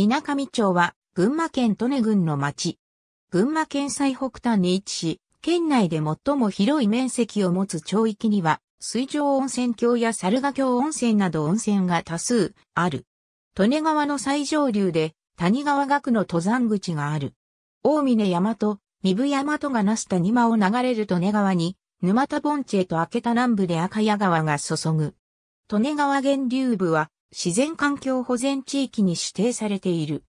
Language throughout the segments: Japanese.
水上町は、群馬県利根郡の町。群馬県最北端に位置し、県内で最も広い面積を持つ町域には、水上温泉郷や猿ヶ京温泉など温泉が多数ある。利根川の最上流で、谷川岳の登山口がある。大峰山と、三部山とがなした二間を流れる利根川に、沼田盆地へと明けた南部で赤谷川が注ぐ。利根川源流部は、自然環境保全地域に指定されている。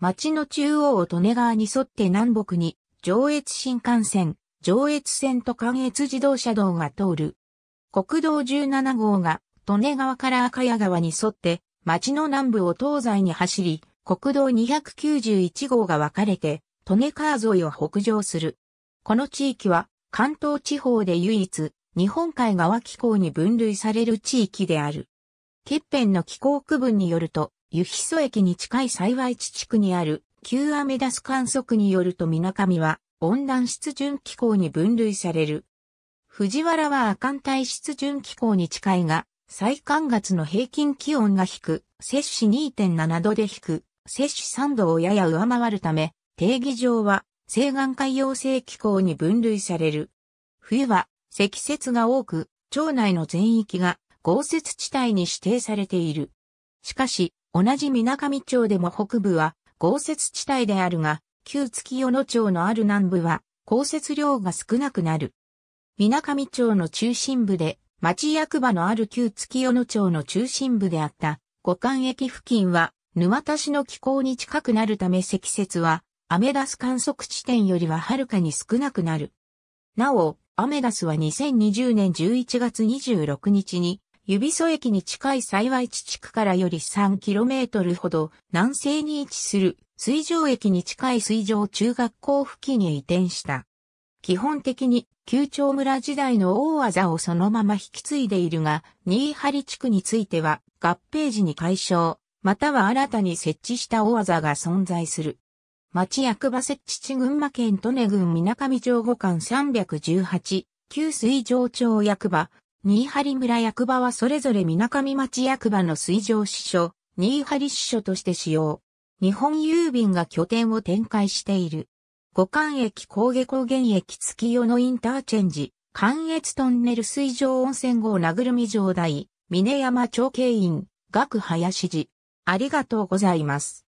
町の中央を利根川に沿って南北に上越新幹線、上越線と関越自動車道が通る。国道17号が利根川から赤谷川に沿って町の南部を東西に走り、国道291号が分かれて、利根川沿いを北上する。この地域は関東地方で唯一日本海側気候に分類される地域である。欠片の気候区分によると、雪ヒソ駅に近い幸い地地区にある、旧アメダス観測によると水上は、温暖湿潤気候に分類される。藤原は亜寒帯湿潤気候に近いが、最寒月の平均気温が低、く、摂氏2.7度で低、く、摂氏3度をやや上回るため、定義上は西岸海洋性気候に分類される。冬は積雪が多く、町内の全域が豪雪地帯に指定されている。しかし、同じ水上町でも北部は豪雪地帯であるが、旧月夜野町のある南部は降雪量が少なくなる。水上町の中心部で、町役場のある旧月夜野町の中心部であった五冠駅付近は沼田市の気候に近くなるため積雪はアメダス観測地点よりははるかに少なくなる。なお、アメダスは2020年11月26日に指曽駅に近い幸地地区からより 3km ほど南西に位置する水上駅に近い水上中学校付近へ移転した。基本的に旧町村時代の大技をそのまま引き継いでいるが、新張地区については合併時に解消、または新たに設置した大技が存在する。町役場設置地群馬県利根郡水上町五間318、旧水上町役場、新張村役場はそれぞれ水上町役場の水上支所、新張支所として使用。日本郵便が拠点を展開している。五間駅高下高原駅月夜のインターチェンジ、関越トンネル水上温泉郷名ぐるみ城台、峰山町経院、学林寺。ありがとうございます。